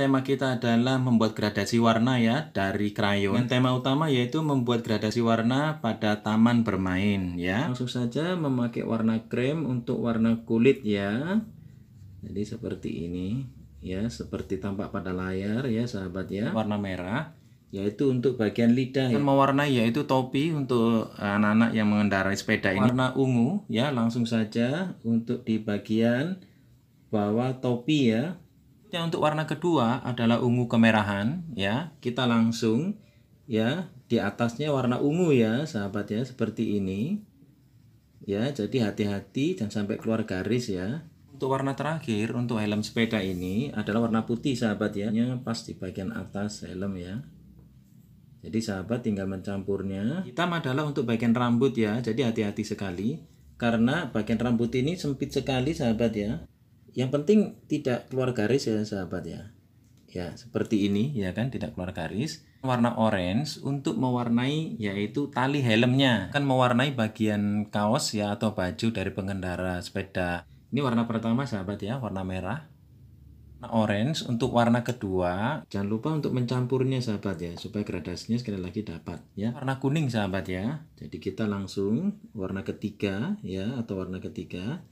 tema kita adalah membuat gradasi warna ya dari krayon. Dan hmm. tema utama yaitu membuat gradasi warna pada taman bermain ya. Langsung saja memakai warna krem untuk warna kulit ya. Jadi seperti ini ya, seperti tampak pada layar ya sahabat ya. Warna merah yaitu untuk bagian lidah ya. yang mewarnai yaitu topi untuk anak-anak yang mengendarai sepeda ini warna ungu ya langsung saja untuk di bagian bawah topi ya Ya untuk warna kedua adalah ungu kemerahan ya. Kita langsung ya di atasnya warna ungu ya sahabat ya seperti ini. Ya, jadi hati-hati jangan sampai keluar garis ya. Untuk warna terakhir untuk helm sepeda ini adalah warna putih sahabat ya. Pas di bagian atas helm ya. Jadi sahabat tinggal mencampurnya. Hitam adalah untuk bagian rambut ya. Jadi hati-hati sekali karena bagian rambut ini sempit sekali sahabat ya yang penting tidak keluar garis ya sahabat ya ya seperti ini ya kan tidak keluar garis warna orange untuk mewarnai yaitu tali helmnya kan mewarnai bagian kaos ya atau baju dari pengendara sepeda ini warna pertama sahabat ya warna merah warna orange untuk warna kedua jangan lupa untuk mencampurnya sahabat ya supaya gradasinya sekali lagi dapat ya warna kuning sahabat ya jadi kita langsung warna ketiga ya atau warna ketiga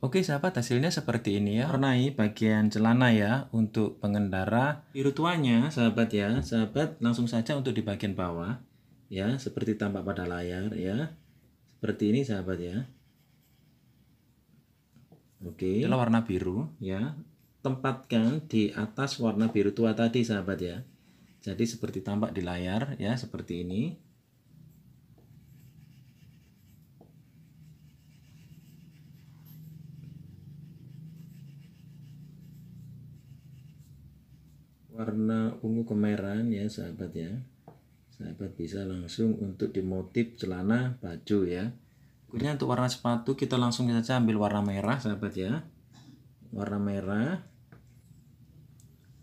Oke sahabat, hasilnya seperti ini ya. Warnai bagian celana ya untuk pengendara. Biru tuanya sahabat ya. Sahabat langsung saja untuk di bagian bawah. Ya, seperti tampak pada layar ya. Seperti ini sahabat ya. Oke. Itulah warna biru ya. Tempatkan di atas warna biru tua tadi sahabat ya. Jadi seperti tampak di layar ya, seperti ini. warna ungu kemerahan ya sahabat ya sahabat bisa langsung untuk dimotif celana baju ya kemudian untuk warna sepatu kita langsung saja ambil warna merah sahabat ya warna merah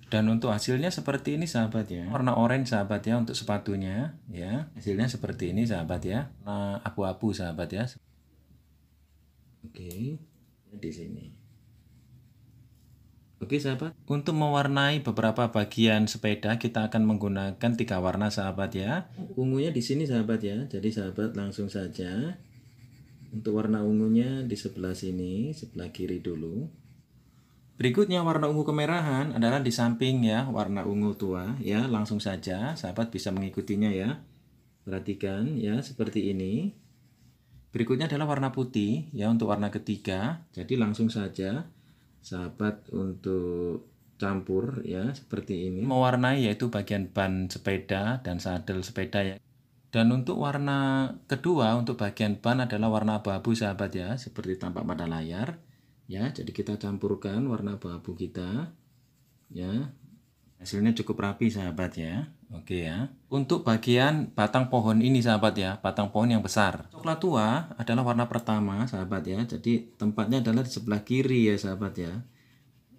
dan untuk hasilnya seperti ini sahabat ya warna orange sahabat ya untuk sepatunya ya hasilnya seperti ini sahabat ya warna abu-abu sahabat ya oke di sini Oke sahabat, untuk mewarnai beberapa bagian sepeda kita akan menggunakan tiga warna sahabat ya. Ungunya di sini sahabat ya, jadi sahabat langsung saja. Untuk warna ungunya di sebelah sini, sebelah kiri dulu. Berikutnya warna ungu kemerahan adalah di samping ya, warna ungu tua ya, langsung saja sahabat bisa mengikutinya ya. Perhatikan ya, seperti ini. Berikutnya adalah warna putih ya untuk warna ketiga, jadi langsung saja sahabat untuk campur ya seperti ini mewarnai yaitu bagian ban sepeda dan sadel sepeda ya dan untuk warna kedua untuk bagian ban adalah warna abu-abu sahabat ya seperti tampak pada layar ya jadi kita campurkan warna abu-abu kita ya Hasilnya cukup rapi sahabat ya. Oke ya. Untuk bagian batang pohon ini sahabat ya, batang pohon yang besar. Coklat tua adalah warna pertama sahabat ya. Jadi tempatnya adalah di sebelah kiri ya sahabat ya.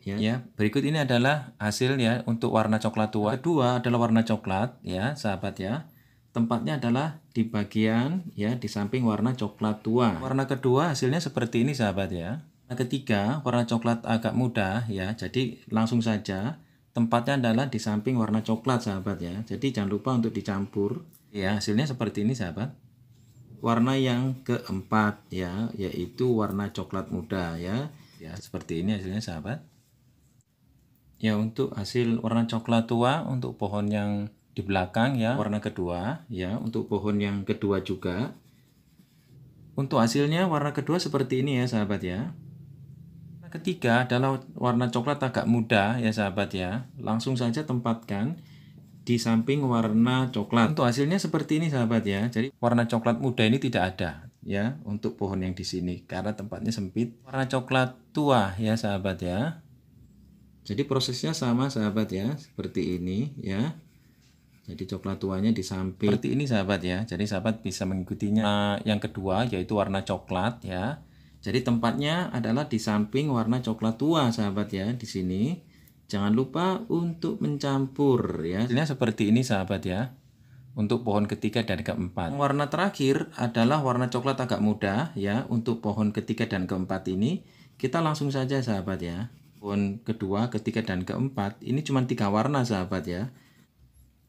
Ya. ya, berikut ini adalah hasil ya untuk warna coklat tua. Kedua adalah warna coklat ya, sahabat ya. Tempatnya adalah di bagian ya di samping warna coklat tua. Warna kedua hasilnya seperti ini sahabat ya. Nah, ketiga warna coklat agak muda ya. Jadi langsung saja tempatnya adalah di samping warna coklat sahabat ya jadi jangan lupa untuk dicampur ya hasilnya seperti ini sahabat warna yang keempat ya yaitu warna coklat muda ya ya seperti ini hasilnya sahabat ya untuk hasil warna coklat tua untuk pohon yang di belakang ya warna kedua ya untuk pohon yang kedua juga untuk hasilnya warna kedua seperti ini ya sahabat ya Ketiga adalah warna coklat agak muda ya sahabat ya. Langsung saja tempatkan di samping warna coklat. Untuk hasilnya seperti ini sahabat ya. Jadi warna coklat muda ini tidak ada ya untuk pohon yang di sini karena tempatnya sempit. Warna coklat tua ya sahabat ya. Jadi prosesnya sama sahabat ya, seperti ini ya. Jadi coklat tuanya di samping. Seperti ini sahabat ya. Jadi sahabat bisa mengikutinya. Nah, yang kedua yaitu warna coklat ya. Jadi tempatnya adalah di samping warna coklat tua, sahabat ya, di sini. Jangan lupa untuk mencampur ya. Hasilnya seperti ini, sahabat ya. Untuk pohon ketiga dan keempat. Warna terakhir adalah warna coklat agak muda ya untuk pohon ketiga dan keempat ini. Kita langsung saja sahabat ya. Pohon kedua, ketiga dan keempat ini cuma tiga warna sahabat ya.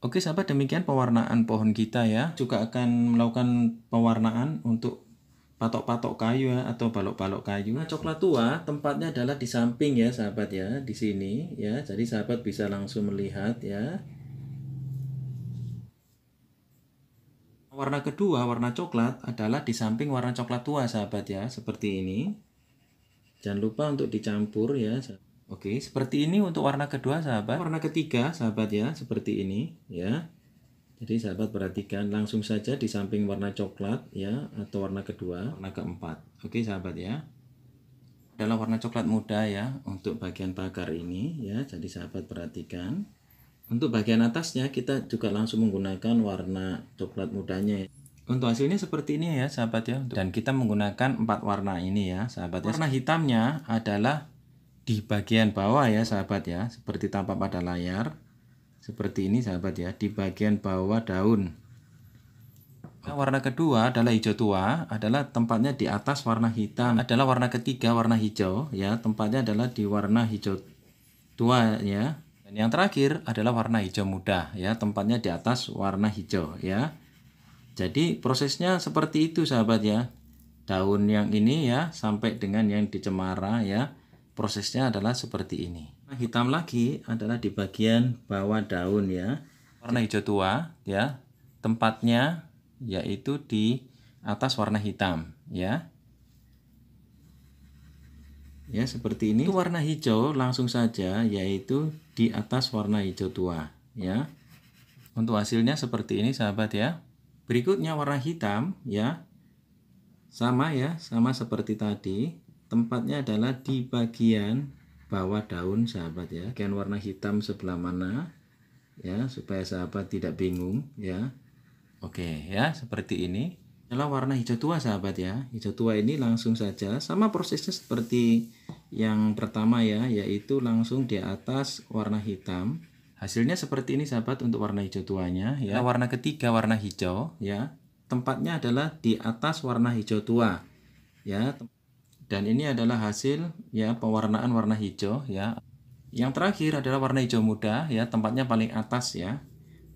Oke sahabat demikian pewarnaan pohon kita ya. Juga akan melakukan pewarnaan untuk patok-patok kayu ya, atau balok-balok kayu. Nah, coklat tua tempatnya adalah di samping ya, sahabat ya, di sini ya. Jadi sahabat bisa langsung melihat ya. Warna kedua, warna coklat adalah di samping warna coklat tua, sahabat ya, seperti ini. Jangan lupa untuk dicampur ya. Oke, seperti ini untuk warna kedua, sahabat. Warna ketiga, sahabat ya, seperti ini ya. Jadi sahabat perhatikan langsung saja di samping warna coklat ya atau warna kedua, warna keempat. Oke sahabat ya. Dalam warna coklat muda ya untuk bagian pagar ini ya. Jadi sahabat perhatikan. Untuk bagian atasnya kita juga langsung menggunakan warna coklat mudanya. Untuk hasilnya seperti ini ya sahabat ya. Dan kita menggunakan empat warna ini ya sahabat ya. Warna hitamnya adalah di bagian bawah ya sahabat ya, seperti tampak pada layar seperti ini sahabat ya di bagian bawah daun nah, warna kedua adalah hijau tua adalah tempatnya di atas warna hitam adalah warna ketiga warna hijau ya tempatnya adalah di warna hijau tua ya dan yang terakhir adalah warna hijau muda ya tempatnya di atas warna hijau ya jadi prosesnya seperti itu sahabat ya daun yang ini ya sampai dengan yang dicemara ya prosesnya adalah seperti ini hitam lagi adalah di bagian bawah daun ya warna hijau tua ya tempatnya yaitu di atas warna hitam ya ya seperti ini itu warna hijau langsung saja yaitu di atas warna hijau tua ya untuk hasilnya seperti ini sahabat ya berikutnya warna hitam ya sama ya sama seperti tadi tempatnya adalah di bagian bawah daun sahabat ya bagian warna hitam sebelah mana ya supaya sahabat tidak bingung ya oke ya seperti ini adalah warna hijau tua sahabat ya hijau tua ini langsung saja sama prosesnya seperti yang pertama ya yaitu langsung di atas warna hitam hasilnya seperti ini sahabat untuk warna hijau tuanya ya nah, warna ketiga warna hijau ya tempatnya adalah di atas warna hijau tua ya dan ini adalah hasil ya pewarnaan warna hijau ya. Yang terakhir adalah warna hijau muda ya, tempatnya paling atas ya.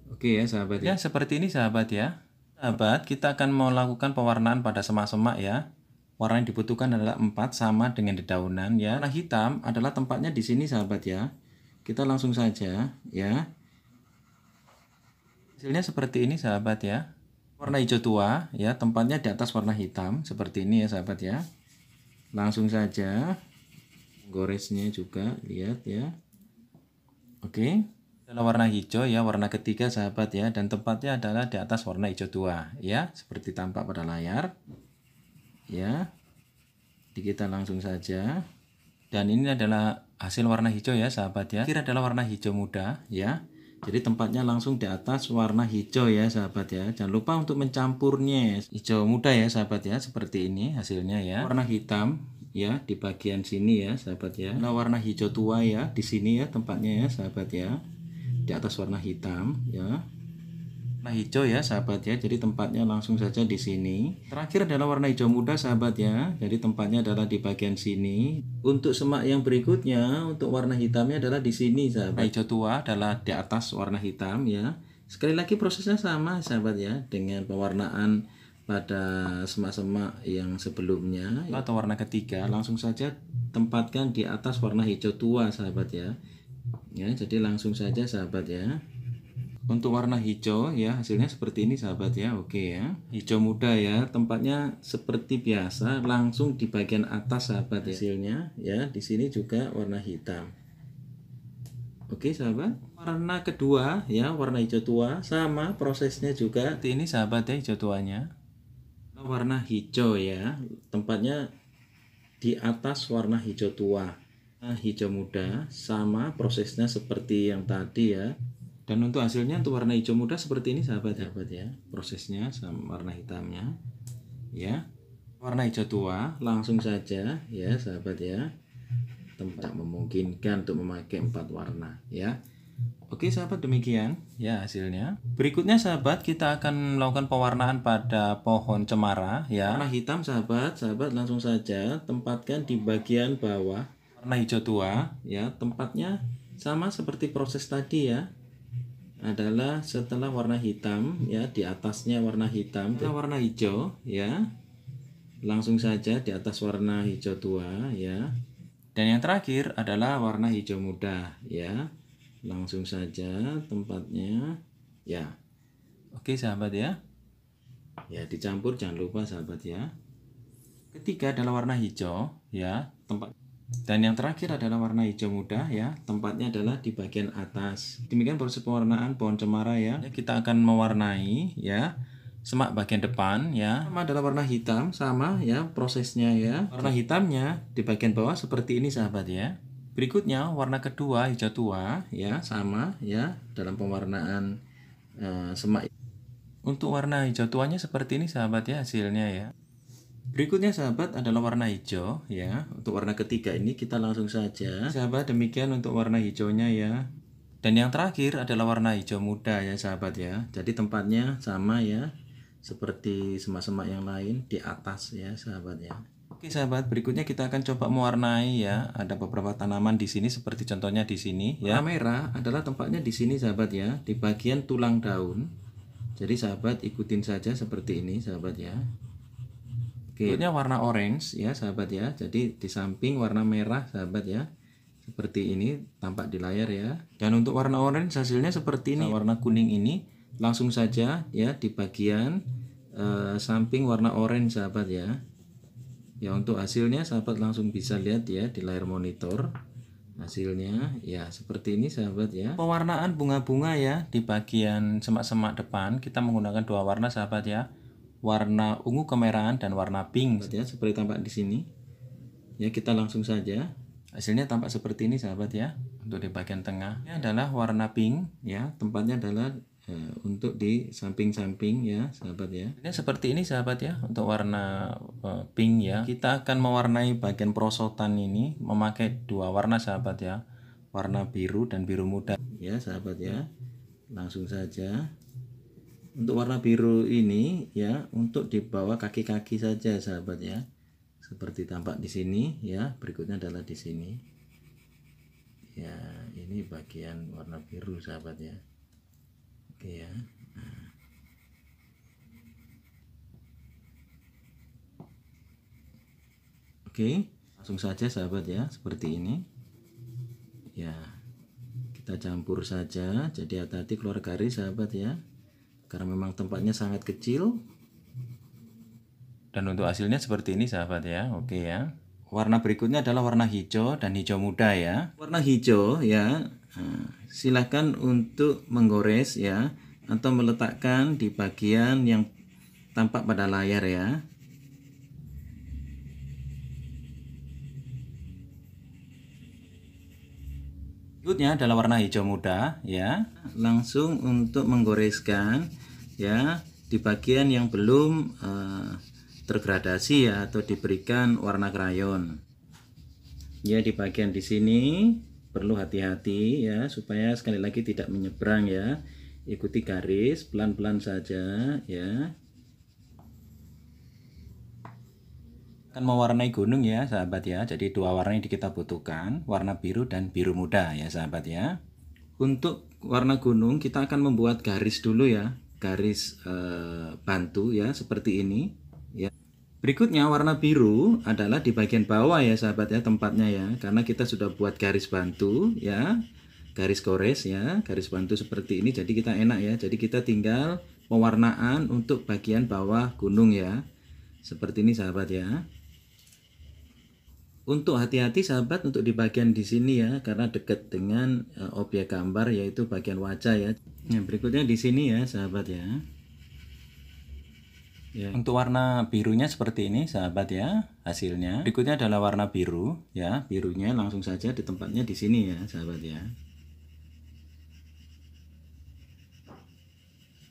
Oke ya sahabat ya. Ya seperti ini sahabat ya. Sahabat, kita akan melakukan pewarnaan pada semak-semak ya. Warna yang dibutuhkan adalah empat sama dengan dedaunan ya. Warna hitam adalah tempatnya di sini sahabat ya. Kita langsung saja ya. Hasilnya seperti ini sahabat ya warna hijau tua ya tempatnya di atas warna hitam seperti ini ya sahabat ya langsung saja goresnya juga lihat ya oke adalah warna hijau ya warna ketiga sahabat ya dan tempatnya adalah di atas warna hijau tua ya seperti tampak pada layar ya jadi kita langsung saja dan ini adalah hasil warna hijau ya sahabat ya kira adalah warna hijau muda ya jadi tempatnya langsung di atas warna hijau ya sahabat ya. Jangan lupa untuk mencampurnya. Hijau muda ya sahabat ya seperti ini hasilnya ya. Warna hitam ya di bagian sini ya sahabat ya. Nah warna hijau tua ya di sini ya tempatnya ya sahabat ya. Di atas warna hitam ya warna hijau ya sahabat ya. Jadi tempatnya langsung saja di sini. Terakhir adalah warna hijau muda sahabat ya. Jadi tempatnya adalah di bagian sini. Untuk semak yang berikutnya untuk warna hitamnya adalah di sini sahabat. Warna hijau tua adalah di atas warna hitam ya. Sekali lagi prosesnya sama sahabat ya dengan pewarnaan pada semak-semak yang sebelumnya atau warna ketiga langsung saja tempatkan di atas warna hijau tua sahabat ya ya jadi langsung saja sahabat ya untuk warna hijau ya hasilnya seperti ini sahabat ya oke ya hijau muda ya tempatnya seperti biasa langsung di bagian atas sahabat hasilnya ya di sini juga warna hitam oke sahabat warna kedua ya warna hijau tua sama prosesnya juga seperti ini sahabat ya hijau tuanya warna hijau ya tempatnya di atas warna hijau tua hijau muda sama prosesnya seperti yang tadi ya dan untuk hasilnya untuk warna hijau muda seperti ini sahabat ya? sahabat ya. Prosesnya sama warna hitamnya ya. Warna hijau tua langsung saja ya sahabat ya. Tempat memungkinkan untuk memakai empat warna ya. Oke sahabat demikian ya hasilnya. Berikutnya sahabat kita akan melakukan pewarnaan pada pohon cemara ya. Warna hitam sahabat, sahabat langsung saja tempatkan di bagian bawah. Warna hijau tua ya, tempatnya sama seperti proses tadi ya adalah setelah warna hitam ya di atasnya warna hitam setelah warna hijau ya langsung saja di atas warna hijau tua ya dan yang terakhir adalah warna hijau muda ya langsung saja tempatnya ya oke sahabat ya ya dicampur jangan lupa sahabat ya ketiga adalah warna hijau ya tempat dan yang terakhir adalah warna hijau muda ya, tempatnya adalah di bagian atas. Demikian proses pewarnaan pohon cemara ya. ya. Kita akan mewarnai ya semak bagian depan ya. Sama adalah warna hitam sama ya prosesnya ya. Warna hitamnya di bagian bawah seperti ini sahabat ya. Berikutnya warna kedua hijau tua ya sama ya dalam pewarnaan uh, semak. Untuk warna hijau tuanya seperti ini sahabat ya hasilnya ya. Berikutnya sahabat adalah warna hijau ya. Untuk warna ketiga ini kita langsung saja. Sahabat demikian untuk warna hijaunya ya. Dan yang terakhir adalah warna hijau muda ya sahabat ya. Jadi tempatnya sama ya. Seperti semak-semak yang lain di atas ya sahabat ya. Oke sahabat, berikutnya kita akan coba mewarnai ya. Ada beberapa tanaman di sini seperti contohnya di sini ya. Warna merah adalah tempatnya di sini sahabat ya, di bagian tulang daun. Jadi sahabat ikutin saja seperti ini sahabat ya. Okay. Berikutnya warna orange ya sahabat ya. Jadi di samping warna merah sahabat ya. Seperti ini tampak di layar ya. Dan untuk warna orange hasilnya seperti ini. Nah, warna kuning ini langsung saja ya di bagian eh, samping warna orange sahabat ya. Ya untuk hasilnya sahabat langsung bisa lihat ya di layar monitor. Hasilnya ya seperti ini sahabat ya. Pewarnaan bunga-bunga ya di bagian semak-semak depan kita menggunakan dua warna sahabat ya warna ungu kemerahan dan warna pink. Ya, seperti tampak di sini. Ya, kita langsung saja. Hasilnya tampak seperti ini sahabat ya. Untuk di bagian tengah ini adalah warna pink ya, tempatnya adalah eh, untuk di samping-samping ya sahabat ya. Ini seperti ini sahabat ya untuk warna uh, pink ya. Kita akan mewarnai bagian prosotan ini memakai dua warna sahabat ya. Warna biru dan biru muda. Ya sahabat ya. Langsung saja untuk warna biru ini ya untuk di bawah kaki-kaki saja sahabat ya seperti tampak di sini ya berikutnya adalah di sini ya ini bagian warna biru sahabat ya oke ya oke langsung saja sahabat ya seperti ini ya kita campur saja jadi hati-hati keluar garis sahabat ya karena memang tempatnya sangat kecil. Dan untuk hasilnya seperti ini sahabat ya, oke ya. Warna berikutnya adalah warna hijau dan hijau muda ya. Warna hijau ya, nah, silahkan untuk menggores ya, atau meletakkan di bagian yang tampak pada layar ya. Berikutnya adalah warna hijau muda ya. Langsung untuk menggoreskan ya di bagian yang belum eh, tergradasi ya atau diberikan warna krayon. Ya di bagian di sini perlu hati-hati ya supaya sekali lagi tidak menyeberang ya. Ikuti garis pelan-pelan saja ya. akan mewarnai gunung ya sahabat ya jadi dua warna ini kita butuhkan warna biru dan biru muda ya sahabat ya untuk warna gunung kita akan membuat garis dulu ya garis e, bantu ya seperti ini ya berikutnya warna biru adalah di bagian bawah ya sahabat ya tempatnya ya karena kita sudah buat garis bantu ya garis kores ya garis bantu seperti ini jadi kita enak ya jadi kita tinggal pewarnaan untuk bagian bawah gunung ya seperti ini sahabat ya untuk hati-hati sahabat untuk di bagian di sini ya karena dekat dengan uh, eh, objek gambar yaitu bagian wajah ya. Yang nah, berikutnya di sini ya sahabat ya. Ya. Untuk warna birunya seperti ini sahabat ya hasilnya. Berikutnya adalah warna biru ya. Birunya langsung saja di tempatnya di sini ya sahabat ya.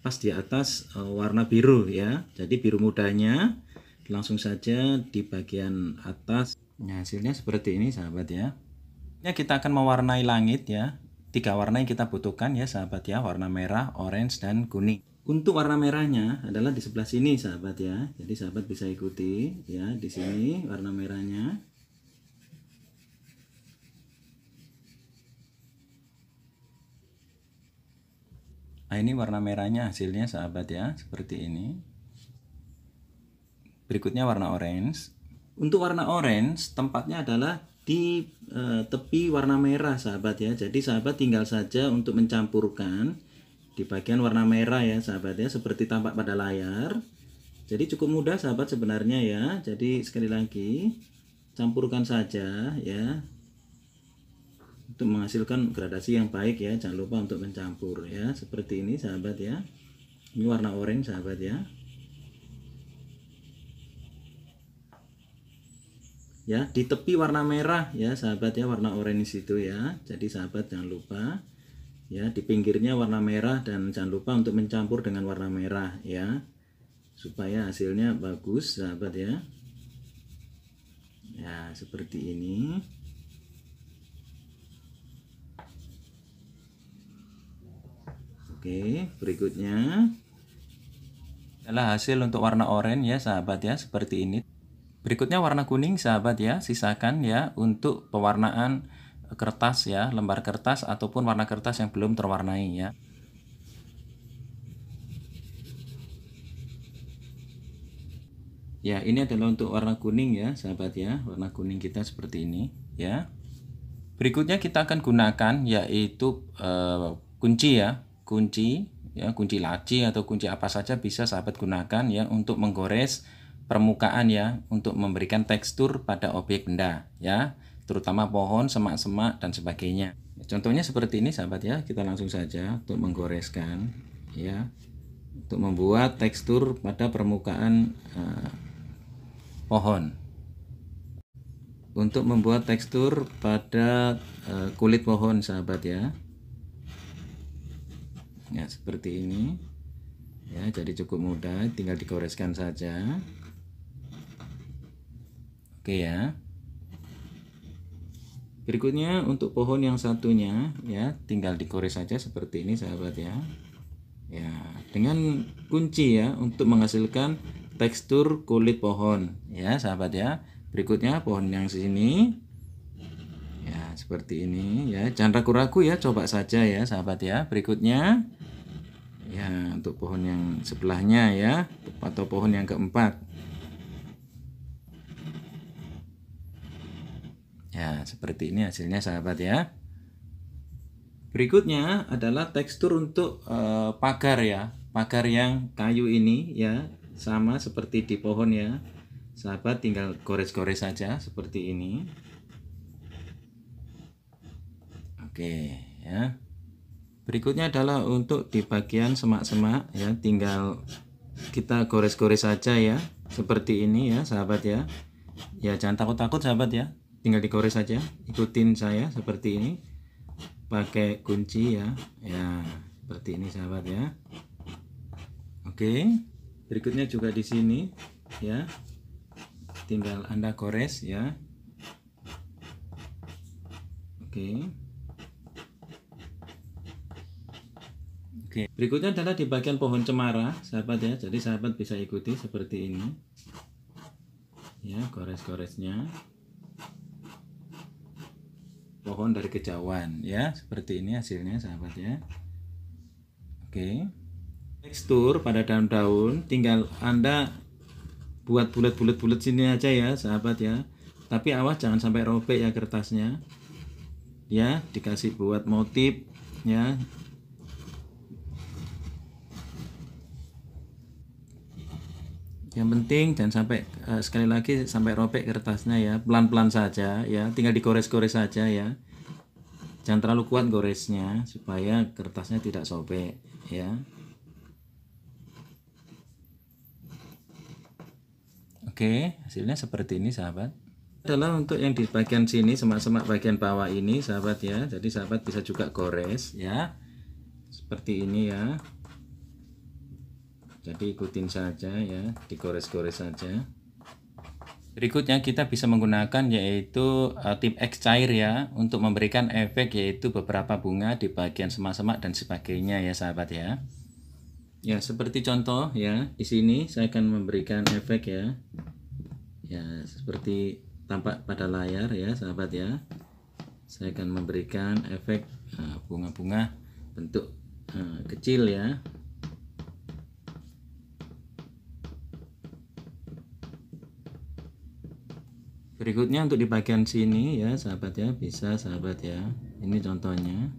Pas di atas uh, warna biru ya. Jadi biru mudanya langsung saja di bagian atas Nah, hasilnya seperti ini sahabat ya. Ya kita akan mewarnai langit ya. Tiga warna yang kita butuhkan ya sahabat ya, warna merah, orange dan kuning. Untuk warna merahnya adalah di sebelah sini sahabat ya. Jadi sahabat bisa ikuti ya di sini warna merahnya. Nah, ini warna merahnya hasilnya sahabat ya, seperti ini. Berikutnya warna orange untuk warna orange tempatnya adalah di e, tepi warna merah sahabat ya jadi sahabat tinggal saja untuk mencampurkan di bagian warna merah ya sahabat ya seperti tampak pada layar jadi cukup mudah sahabat sebenarnya ya jadi sekali lagi campurkan saja ya untuk menghasilkan gradasi yang baik ya jangan lupa untuk mencampur ya seperti ini sahabat ya ini warna orange sahabat ya ya di tepi warna merah ya sahabat ya warna orange itu ya jadi sahabat jangan lupa ya di pinggirnya warna merah dan jangan lupa untuk mencampur dengan warna merah ya supaya hasilnya bagus sahabat ya ya seperti ini oke berikutnya adalah hasil untuk warna oranye ya sahabat ya seperti ini Berikutnya warna kuning sahabat ya, sisakan ya untuk pewarnaan kertas ya, lembar kertas ataupun warna kertas yang belum terwarnai ya. Ya, ini adalah untuk warna kuning ya, sahabat ya. Warna kuning kita seperti ini ya. Berikutnya kita akan gunakan yaitu e, kunci ya, kunci ya, kunci laci atau kunci apa saja bisa sahabat gunakan ya untuk menggores permukaan ya untuk memberikan tekstur pada objek benda ya terutama pohon, semak-semak dan sebagainya. Contohnya seperti ini sahabat ya, kita langsung saja untuk menggoreskan ya untuk membuat tekstur pada permukaan uh, pohon. Untuk membuat tekstur pada uh, kulit pohon sahabat ya. Ya, seperti ini. Ya, jadi cukup mudah, tinggal digoreskan saja. Oke ya. Berikutnya untuk pohon yang satunya ya tinggal dikores saja seperti ini sahabat ya. Ya, dengan kunci ya untuk menghasilkan tekstur kulit pohon ya sahabat ya. Berikutnya pohon yang sini ya seperti ini ya. Jangan ragu-ragu ya, coba saja ya sahabat ya. Berikutnya ya untuk pohon yang sebelahnya ya atau pohon yang keempat Ya, seperti ini hasilnya sahabat ya. Berikutnya adalah tekstur untuk e, pagar ya. Pagar yang kayu ini ya sama seperti di pohon ya. Sahabat tinggal gores-gores saja seperti ini. Oke, ya. Berikutnya adalah untuk di bagian semak-semak ya, tinggal kita gores-gores saja ya, seperti ini ya, sahabat ya. Ya, jangan takut-takut sahabat ya tinggal digores saja, ikutin saya seperti ini pakai kunci ya ya seperti ini sahabat ya oke berikutnya juga di sini ya tinggal anda gores ya oke oke berikutnya adalah di bagian pohon cemara sahabat ya jadi sahabat bisa ikuti seperti ini ya gores-goresnya pohon dari kejauhan ya seperti ini hasilnya sahabat ya oke tekstur pada daun-daun tinggal anda buat bulat-bulat-bulat sini aja ya sahabat ya tapi awas jangan sampai robek ya kertasnya ya dikasih buat motif ya yang penting jangan sampai uh, sekali lagi sampai robek kertasnya ya pelan-pelan saja ya tinggal digores-gores saja ya jangan terlalu kuat goresnya supaya kertasnya tidak sobek ya oke hasilnya seperti ini sahabat adalah untuk yang di bagian sini semak-semak bagian bawah ini sahabat ya jadi sahabat bisa juga gores ya seperti ini ya jadi ikutin saja ya digores-gores saja berikutnya kita bisa menggunakan yaitu uh, tip X cair ya untuk memberikan efek yaitu beberapa bunga di bagian semak-semak dan sebagainya ya sahabat ya ya seperti contoh ya di sini saya akan memberikan efek ya ya seperti tampak pada layar ya sahabat ya saya akan memberikan efek eh, bunga-bunga uh, bentuk uh, kecil ya berikutnya untuk di bagian sini ya sahabat ya bisa sahabat ya ini contohnya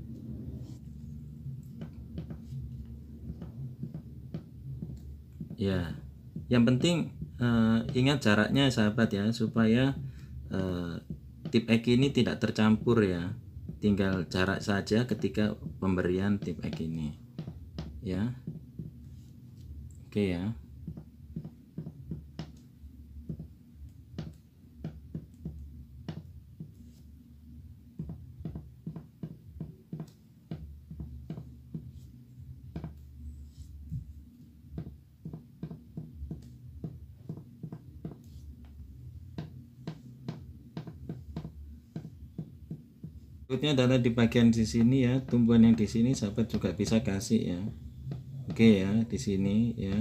ya yang penting eh, ingat jaraknya sahabat ya supaya eh, tip ek ini tidak tercampur ya tinggal jarak saja ketika pemberian tip ek ini ya oke ya berikutnya adalah di bagian di sini ya tumbuhan yang di sini sahabat juga bisa kasih ya oke ya di sini ya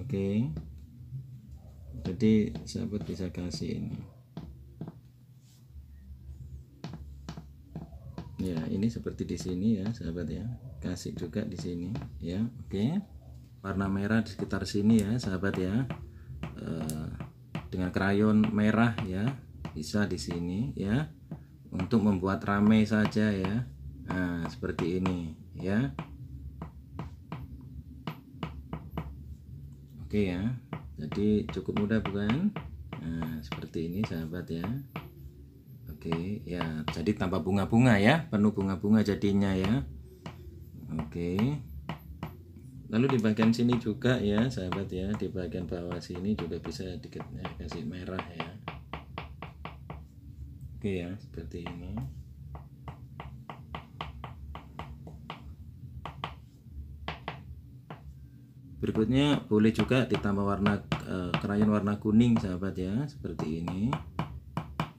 oke jadi sahabat bisa kasih ini ya ini seperti di sini ya sahabat ya kasih juga di sini ya oke warna merah di sekitar sini ya sahabat ya e, dengan krayon merah ya bisa di sini ya untuk membuat rame saja ya nah seperti ini ya oke ya jadi cukup mudah bukan nah seperti ini sahabat ya oke ya jadi tanpa bunga-bunga ya penuh bunga-bunga jadinya ya oke lalu di bagian sini juga ya sahabat ya di bagian bawah sini juga bisa dikit kasih merah ya Oke ya, seperti ini. Berikutnya boleh juga ditambah warna e, eh, krayon warna kuning sahabat ya, seperti ini.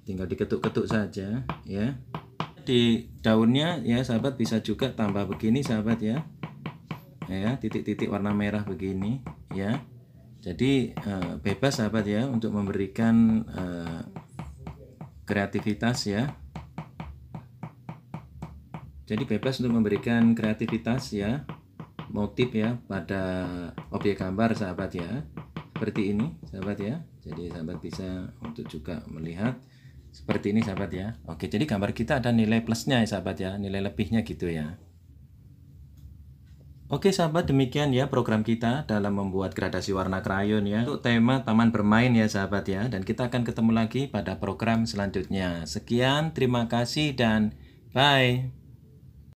Tinggal diketuk-ketuk saja ya. Di daunnya ya sahabat bisa juga tambah begini sahabat ya. Ya, titik-titik warna merah begini ya. Jadi e, bebas sahabat ya untuk memberikan e, kreativitas ya. Jadi bebas untuk memberikan kreativitas ya, motif ya pada objek gambar sahabat ya. Seperti ini sahabat ya. Jadi sahabat bisa untuk juga melihat seperti ini sahabat ya. Oke, jadi gambar kita ada nilai plusnya ya sahabat ya, nilai lebihnya gitu ya. Oke sahabat, demikian ya program kita dalam membuat gradasi warna krayon ya untuk tema taman bermain ya sahabat ya dan kita akan ketemu lagi pada program selanjutnya. Sekian, terima kasih dan bye.